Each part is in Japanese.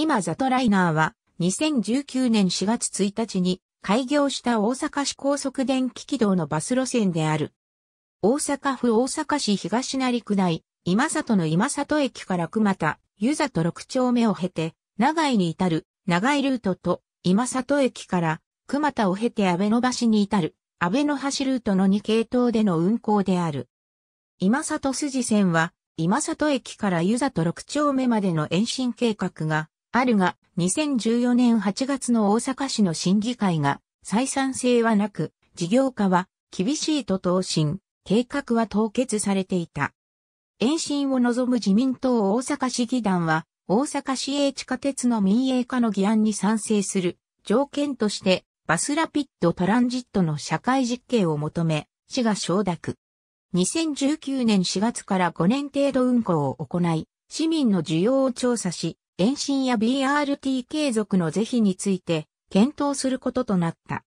今ザトライナーは2019年4月1日に開業した大阪市高速電気軌道のバス路線である。大阪府大阪市東成区内、今里の今里駅から熊田、湯里6丁目を経て、長井に至る長井ルートと今里駅から熊田を経て安倍の橋に至る安倍の橋ルートの2系統での運行である。今里筋線は今里駅から湯里6丁目までの延伸計画があるが、2014年8月の大阪市の審議会が、採算性はなく、事業化は厳しいと答申、計画は凍結されていた。延伸を望む自民党大阪市議団は、大阪市営地下鉄の民営化の議案に賛成する条件として、バスラピッドトランジットの社会実験を求め、市が承諾。2019年4月から5年程度運行を行い、市民の需要を調査し、延伸や BRT 継続の是非について検討することとなった。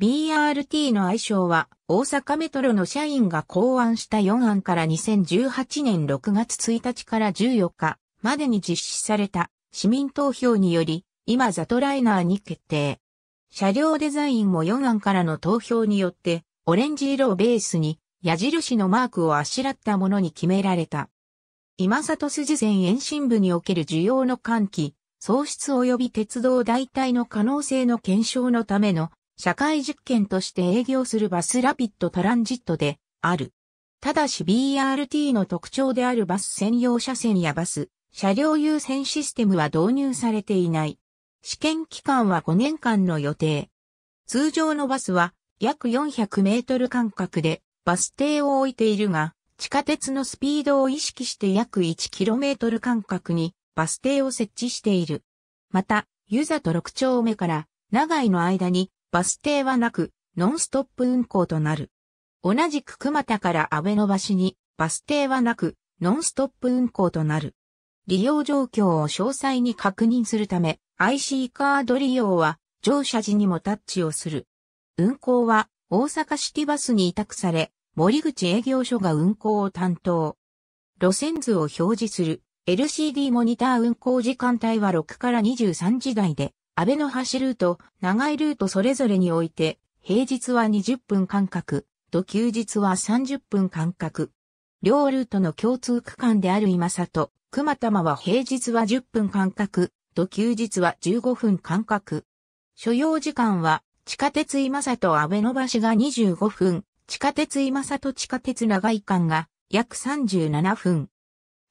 BRT の愛称は大阪メトロの社員が考案した4案から2018年6月1日から14日までに実施された市民投票により今ザトライナーに決定。車両デザインも4案からの投票によってオレンジ色をベースに矢印のマークをあしらったものに決められた。今里筋線延伸部における需要の喚起、喪失及び鉄道代替の可能性の検証のための社会実験として営業するバスラピッドトランジットである。ただし BRT の特徴であるバス専用車線やバス、車両優先システムは導入されていない。試験期間は5年間の予定。通常のバスは約400メートル間隔でバス停を置いているが、地下鉄のスピードを意識して約 1km 間隔にバス停を設置している。また、湯里6丁目から長井の間にバス停はなく、ノンストップ運行となる。同じく熊田から安倍の橋にバス停はなく、ノンストップ運行となる。利用状況を詳細に確認するため、IC カード利用は乗車時にもタッチをする。運行は大阪シティバスに委託され、森口営業所が運行を担当。路線図を表示する LCD モニター運行時間帯は6から23時台で、安倍の橋ルート、長いルートそれぞれにおいて、平日は20分間隔、と休日は30分間隔。両ルートの共通区間である今里、熊玉は平日は10分間隔、と休日は15分間隔。所要時間は、地下鉄今里安倍の橋が25分、地下鉄今里地下鉄長井間が約37分。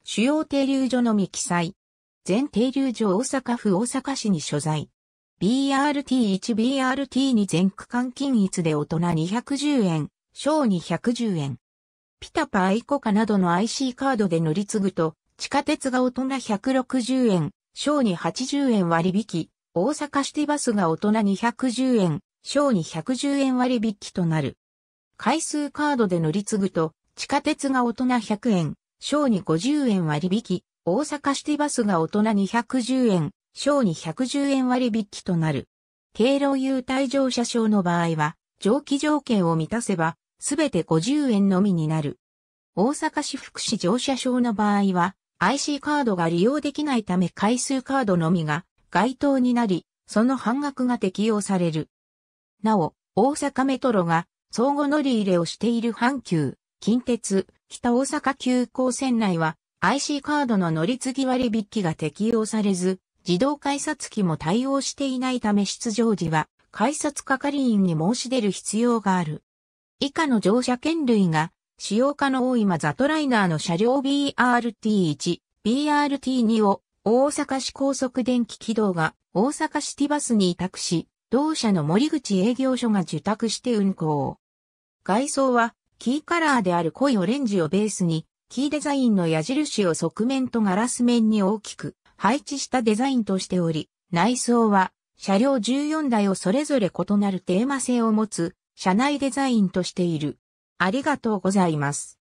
主要停留所のみ記載。全停留所大阪府大阪市に所在。BRT1BRT2 全区間均一で大人210円、小210円。ピタパアイコカなどの IC カードで乗り継ぐと、地下鉄が大人160円、小に80円割引、大阪シティバスが大人210円、小に110円割引となる。回数カードで乗り継ぐと、地下鉄が大人100円、小に50円割引、大阪シティバスが大人210円、小に110円割引となる。経路優待乗車証の場合は、上記条件を満たせば、すべて50円のみになる。大阪市福祉乗車証の場合は、IC カードが利用できないため回数カードのみが該当になり、その半額が適用される。なお、大阪メトロが相互乗り入れをしている阪急、近鉄、北大阪急行線内は IC カードの乗り継ぎ割引が適用されず、自動改札機も対応していないため出場時は改札係員に申し出る必要がある。以下の乗車券類が使用可能今ザトライナーの車両 BRT1、BRT2 を大阪市高速電気軌道が大阪シティバスに委託し、同社の森口営業所が受託して運行。外装は、キーカラーである濃いオレンジをベースに、キーデザインの矢印を側面とガラス面に大きく配置したデザインとしており、内装は車両14台をそれぞれ異なるテーマ性を持つ車内デザインとしている。ありがとうございます。